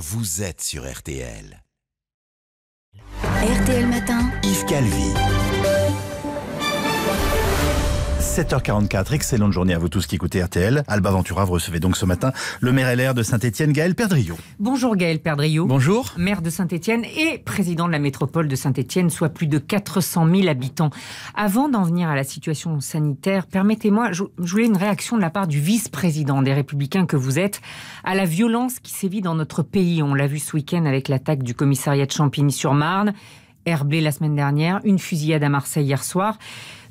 Vous êtes sur RTL. RTL Matin, Yves Calvi. 7h44, excellente journée à vous tous qui écoutez RTL. Alba Ventura, vous recevez donc ce matin le maire LR de Saint-Etienne, Gaël Perdriau. Bonjour Gaël Perdriau. Bonjour. Maire de Saint-Etienne et président de la métropole de Saint-Etienne, soit plus de 400 000 habitants. Avant d'en venir à la situation sanitaire, permettez-moi, je, voulais une réaction de la part du vice-président des Républicains que vous êtes à la violence qui sévit dans notre pays. On l'a vu ce week-end avec l'attaque du commissariat de Champigny-sur-Marne. Herblay la semaine dernière, une fusillade à Marseille hier soir.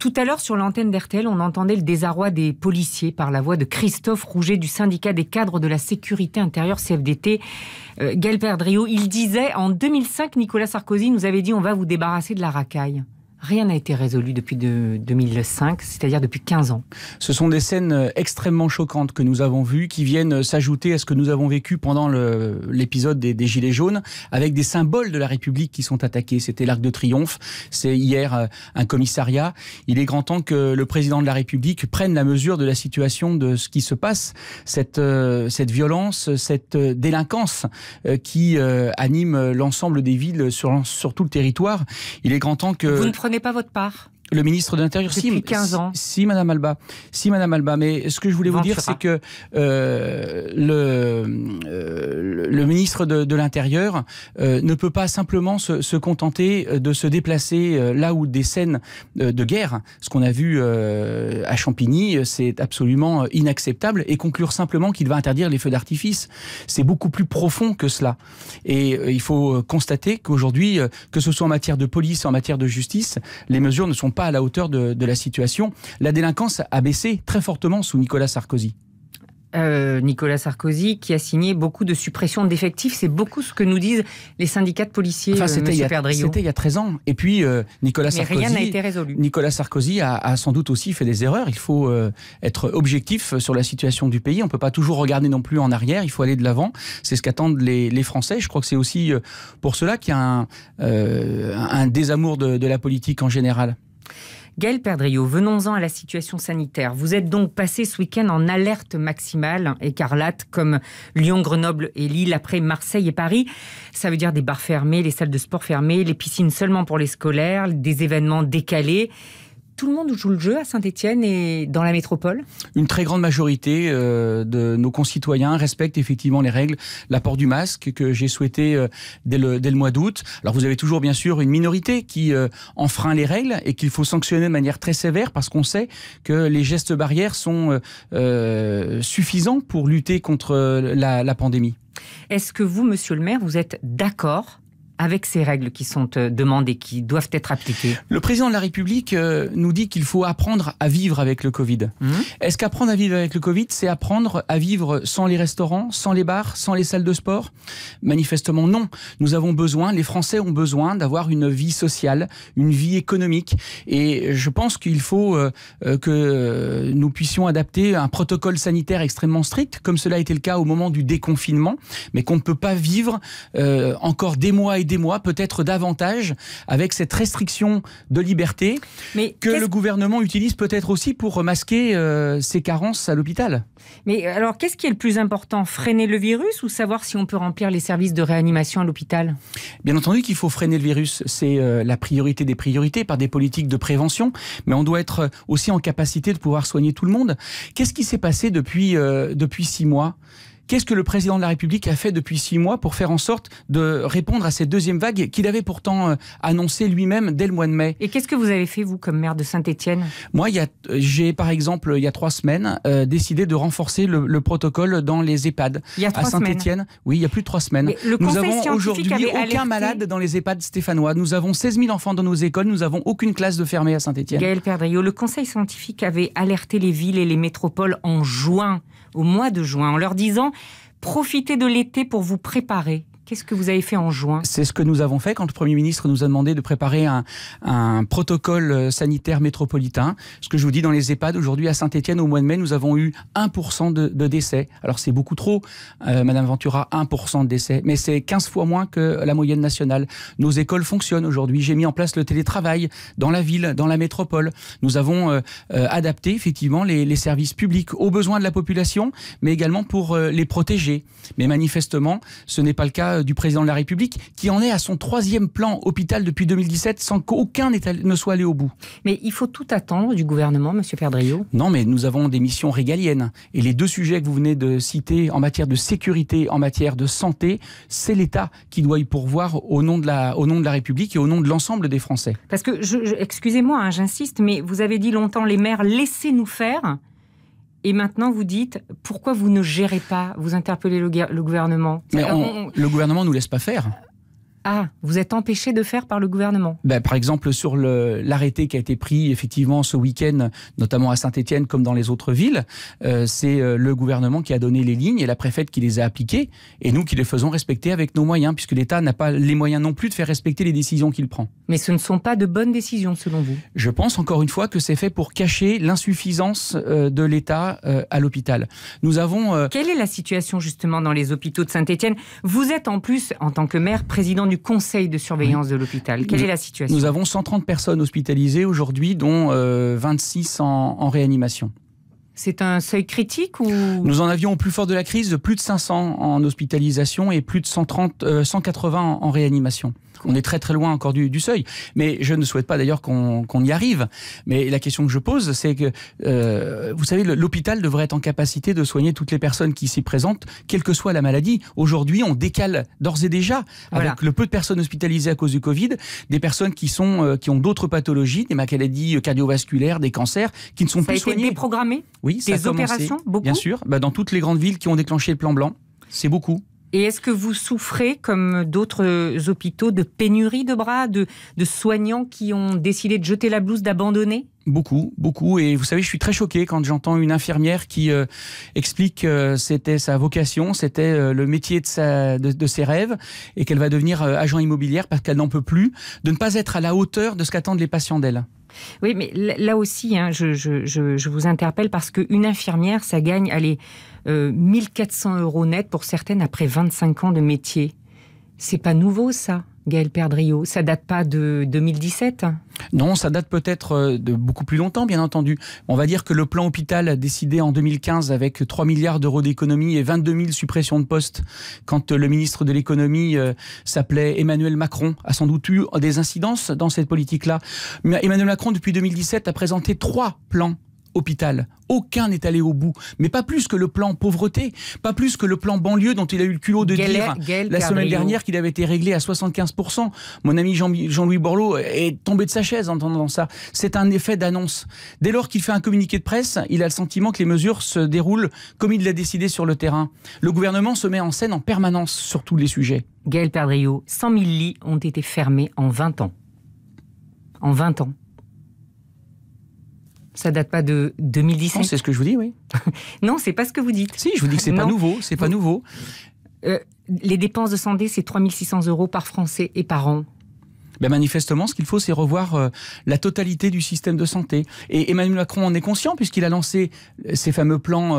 Tout à l'heure, sur l'antenne d'Ertel, on entendait le désarroi des policiers par la voix de Christophe Rouget du syndicat des cadres de la sécurité intérieure CFDT, euh, Gaël Il disait en 2005, Nicolas Sarkozy nous avait dit on va vous débarrasser de la racaille. Rien n'a été résolu depuis 2005, c'est-à-dire depuis 15 ans. Ce sont des scènes euh, extrêmement choquantes que nous avons vues, qui viennent euh, s'ajouter à ce que nous avons vécu pendant l'épisode des, Gilets jaunes, avec des symboles de la République qui sont attaqués. C'était l'Arc de Triomphe, c'est hier euh, un commissariat. Il est grand temps que le président de la République prenne la mesure de la situation de ce qui se passe, cette, cette violence, cette délinquance qui anime l'ensemble des villes sur, tout le territoire. Il est grand temps que n'est pas votre part le ministre de l'Intérieur, si, 15 ans. si, Madame Alba, si Madame Alba. Mais ce que je voulais vous dire, c'est que euh, le, euh, le ministre de, l'Intérieur euh, ne peut pas simplement se, se, contenter euh, de se déplacer là où des scènes de guerre, ce qu'on a vu à Champigny, c'est absolument inacceptable, et conclure simplement qu'il va interdire les feux d'artifice. C'est beaucoup plus profond que cela. Et il faut constater qu'aujourd'hui, que ce soit en matière de police, en matière de justice, les mesures ne sont pas à la hauteur de, la situation. La délinquance a baissé très fortement sous Nicolas Sarkozy. Euh, Nicolas Sarkozy, qui a signé beaucoup de suppressions d'effectifs. C'est beaucoup ce que nous disent les syndicats de policiers. Euh, c'était, il, y a 13 ans. Et puis, euh, Nicolas, Sarkozy, Nicolas Sarkozy a, sans doute aussi fait des erreurs. Il faut être objectif sur la situation du pays. On ne peut pas toujours regarder non plus en arrière. Il faut aller de l'avant. C'est ce qu'attendent les, Français. Je crois que c'est aussi pour cela qu'il y a un, désamour de la politique en général. Gaël Perdriot, venons-en à la situation sanitaire. Vous êtes donc passé ce week-end en alerte maximale, écarlate, comme Lyon, Grenoble et Lille, après Marseille et Paris. Ça veut dire des bars fermés, les salles de sport fermées, les piscines seulement pour les scolaires, des événements décalés tout le monde joue le jeu à Saint-Etienne et dans la métropole Une très grande majorité euh, de nos concitoyens respectent effectivement les règles, l'apport du masque que j'ai souhaité euh, dès, le, mois d'août. Alors vous avez toujours bien sûr une minorité qui euh, enfreint les règles et qu'il faut sanctionner de manière très sévère parce qu'on sait que les gestes barrières sont suffisants pour lutter contre la, la pandémie. Est-ce que vous, monsieur le maire, vous êtes d'accord avec ces règles qui sont euh, demandées, qui doivent être appliquées Le président de la République euh, nous dit qu'il faut apprendre à vivre avec le Covid. Mmh. Est-ce qu'apprendre à vivre avec le Covid, c'est apprendre à vivre sans les restaurants, sans les bars, sans les salles de sport Manifestement non. Nous avons besoin, les Français ont besoin d'avoir une vie sociale, une vie économique. Et je pense qu'il faut euh, que nous puissions adapter un protocole sanitaire extrêmement strict, comme cela a été le cas au moment du déconfinement, mais qu'on ne peut pas vivre encore des mois et des mois, peut-être davantage, avec cette restriction de liberté que le gouvernement utilise peut-être aussi pour masquer euh, ses carences à l'hôpital. Mais euh, alors, qu'est-ce qui est le plus important Freiner le virus ou savoir si on peut remplir les services de réanimation à l'hôpital Bien entendu qu'il faut freiner le virus. C'est euh, la priorité des priorités par des politiques de prévention. Mais on doit être aussi en capacité de pouvoir soigner tout le monde. Qu'est-ce qui s'est passé depuis, depuis six mois Qu'est-ce que le président de la République a fait depuis six mois pour faire en sorte de répondre à cette deuxième vague qu'il avait pourtant euh, annoncée lui-même dès le mois de mai Et qu'est-ce que vous avez fait, vous, comme maire de saint etienne Moi, j'ai par exemple, il y a trois semaines, euh, décidé de renforcer le, protocole dans les EHPAD. Il y a trois à saint etienne oui, il y a plus de trois semaines. nous avons aujourd'hui aucun malade dans les EHPAD stéphanois. Nous avons 16 000 enfants dans nos écoles. Nous avons aucune classe de fermée à saint etienne Gaël le Conseil scientifique avait alerté les villes et les métropoles en juin, au mois de juin, en leur disant Profitez de l'été pour vous préparer Qu'est-ce que vous avez fait en juin C'est ce que nous avons fait quand le Premier ministre nous a demandé de préparer un, protocole euh, sanitaire métropolitain. Ce que je vous dis dans les EHPAD, aujourd'hui à Saint-Etienne, au mois de mai, nous avons eu 1% de, décès. Alors c'est beaucoup trop, euh, Madame Ventura, 1% de décès, mais c'est 15 fois moins que la moyenne nationale. Nos écoles fonctionnent aujourd'hui. J'ai mis en place le télétravail dans la ville, dans la métropole. Nous avons euh, adapté effectivement les, les, services publics aux besoins de la population, mais également pour les protéger. Mais manifestement, ce n'est pas le cas du président de la République, qui en est à son troisième plan hôpital depuis 2017 sans qu'aucun ne soit allé au bout. Mais il faut tout attendre du gouvernement, Monsieur Perdriau Non, mais nous avons des missions régaliennes. Et les deux sujets que vous venez de citer en matière de sécurité, en matière de santé, c'est l'État qui doit y pourvoir au nom de la, au nom de la République et au nom de l'ensemble des Français. Parce que, excusez-moi, hein, j'insiste, mais vous avez dit longtemps les maires, laissez-nous faire. Et maintenant, vous dites pourquoi vous ne gérez pas Vous interpellez le, gouvernement. Mais le gouvernement euh, ne nous laisse pas faire. Ah, vous êtes empêché de faire par le gouvernement bah, Par exemple, sur l'arrêté qui a été pris effectivement ce week-end, notamment à Saint-Etienne comme dans les autres villes, euh, c'est euh, le gouvernement qui a donné les lignes et la préfète qui les a appliquées, et nous qui les faisons respecter avec nos moyens, puisque l'État n'a pas les moyens non plus de faire respecter les décisions qu'il prend. Mais ce ne sont pas de bonnes décisions selon vous Je pense encore une fois que c'est fait pour cacher l'insuffisance euh, de l'État à l'hôpital. Nous avons... Quelle est la situation justement dans les hôpitaux de Saint-Etienne Vous êtes en plus, en tant que maire, président du conseil de surveillance de l'hôpital Quelle est la situation Nous avons 130 personnes hospitalisées aujourd'hui, dont 26 euh, en, réanimation. C'est un seuil critique ou Nous en avions au plus fort de la crise plus de 500 en hospitalisation et plus de 130, 180 euh, en réanimation on est très très loin encore du, seuil. Mais je ne souhaite pas d'ailleurs qu'on y arrive. Mais la question que je pose, c'est que, euh, vous savez, l'hôpital devrait être en capacité de soigner toutes les personnes qui s'y présentent, quelle que soit la maladie. Aujourd'hui, on décale d'ores et déjà, avec le peu de personnes hospitalisées à cause du Covid, des personnes qui, sont, euh, qui ont d'autres pathologies, des maladies cardiovasculaires, des cancers, qui ne sont pas plus a été oui, des opérations, Bien sûr, bah, dans toutes les grandes villes qui ont déclenché le plan blanc. C'est beaucoup. Et est-ce que vous souffrez, comme d'autres hôpitaux, de pénurie de bras, de, soignants qui ont décidé de jeter la blouse, d'abandonner Beaucoup, beaucoup. Et vous savez, je suis très choqué quand j'entends une infirmière qui euh, explique que euh, c'était sa vocation, c'était euh, le métier de, ses rêves, et qu'elle va devenir agent immobilière parce qu'elle n'en peut plus, de ne pas être à la hauteur de ce qu'attendent les patients d'elle. Oui, mais là aussi, hein, je, vous interpelle parce qu'une infirmière, ça gagne, allez, 1400 euh, euros net pour certaines après 25 ans de métier. C'est pas nouveau, ça Gaël Perdriau Ça date pas de 2017 hein Non, ça date peut-être euh, de beaucoup plus longtemps, bien entendu. On va dire que le plan hôpital décidé en 2015 avec 3 milliards d'euros d'économie et 22 000 suppressions de postes, quand euh, le ministre de l'économie euh, s'appelait Emmanuel Macron, a sans doute eu des incidences dans cette politique-là. Emmanuel Macron, depuis 2017, a présenté trois plans hôpital. Aucun n'est allé au bout, mais pas plus que le plan pauvreté, pas plus que le plan banlieue dont il a eu le culot de dire la semaine dernière qu'il avait été réglé à 75%. Mon ami Jean-Louis Borloo est tombé de sa chaise en entendant ça. C'est un effet d'annonce. Dès lors qu'il fait un communiqué de presse, il a le sentiment que les mesures se déroulent comme il l'a décidé sur le terrain. Le gouvernement se met en scène en permanence sur tous les sujets. Gaël Perdriot, 100 000 lits ont été fermés en 20 ans. En 20 ans. Ça date pas de 2017. c'est ce que je vous dis, oui. non, c'est pas ce que vous dites. Si, je vous dis que c'est pas nouveau, c'est pas nouveau. Euh, les dépenses de santé, c'est 3600 euros par Français et par an. Ben manifestement, ce qu'il faut, c'est revoir euh, la totalité du système de santé. Et Emmanuel Macron en est conscient, puisqu'il a lancé ces euh, fameux plans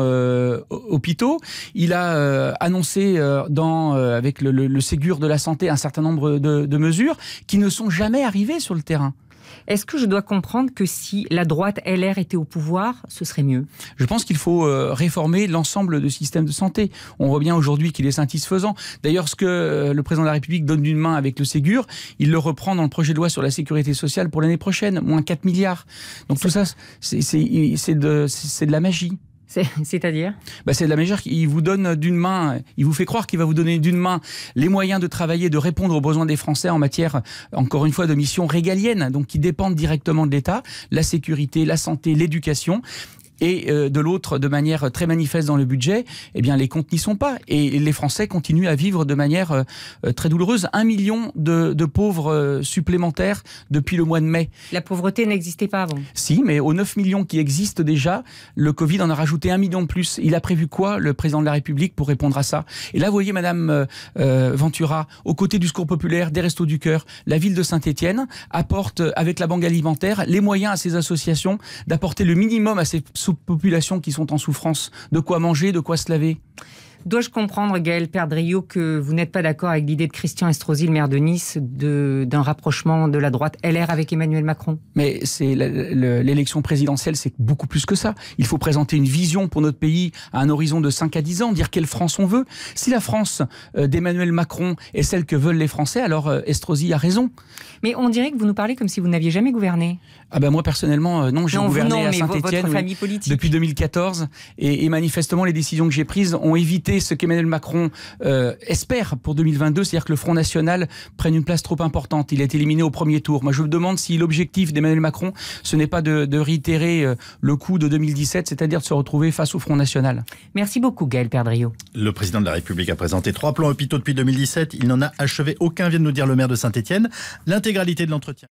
hôpitaux. Il a annoncé dans, avec le, Ségur de la santé un certain nombre de, de mesures qui ne sont jamais arrivées sur le terrain. Est-ce que je dois comprendre que si la droite LR était au pouvoir, ce serait mieux Je pense qu'il faut euh, réformer l'ensemble du système de santé. On voit bien aujourd'hui qu'il est satisfaisant. D'ailleurs, ce que euh, le président de la République donne d'une main avec le Ségur, il le reprend dans le projet de loi sur la sécurité sociale pour l'année prochaine, moins 4 milliards. Donc tout ça, c'est de la magie. C'est-à-dire bah C'est de la mesure qui vous donne d'une main, il vous fait croire qu'il va vous donner d'une main les moyens de travailler, de répondre aux besoins des Français en matière, encore une fois, de missions régaliennes, donc qui dépendent directement de l'État, la sécurité, la santé, l'éducation et euh, de l'autre, de manière très manifeste dans le budget, eh bien, les comptes n'y sont pas. Et les Français continuent à vivre de manière euh, euh, très douloureuse. Un million de, de pauvres supplémentaires depuis le mois de mai. La pauvreté n'existait pas avant. Si, mais aux 9 millions qui existent déjà, le Covid en a rajouté un million de plus. Il a prévu quoi, le président de la République, pour répondre à ça Et là, vous voyez, Madame Ventura, aux côtés du Secours populaire, des Restos du Cœur, la ville de Saint-Étienne apporte, avec la Banque alimentaire, les moyens à ces associations d'apporter le minimum à ces sous populations qui sont en souffrance, de quoi manger, de quoi se laver. Dois-je comprendre, Gaël Perdriot, que vous n'êtes pas d'accord avec l'idée de Christian Estrosi, le maire de Nice, d'un rapprochement de la droite LR avec Emmanuel Macron Mais c'est l'élection présidentielle, c'est beaucoup plus que ça. Il faut présenter une vision pour notre pays à un horizon de 5 à 10 ans, dire quelle France on veut. Si la France euh, d'Emmanuel Macron est celle que veulent les Français, alors euh, Estrosi a raison. Mais on dirait que vous nous parlez comme si vous n'aviez jamais gouverné. Ah ben moi personnellement, euh, non, j'ai gouverné à Saint-Étienne depuis 2014 et manifestement les décisions que j'ai prises ont évité ce qu'Emmanuel Macron euh, espère pour 2022, c'est-à-dire que le Front National prenne une place trop importante. Il est éliminé au premier tour. Moi, je me demande si l'objectif d'Emmanuel Macron, ce n'est pas de, réitérer euh, le coup de 2017, c'est-à-dire de se retrouver face au Front National. Merci beaucoup, Gaël Perdriau. Le président de la République a présenté trois plans hôpitaux depuis 2017. Il n'en a achevé aucun, vient de nous dire le maire de Saint-Etienne. L'intégralité de l'entretien.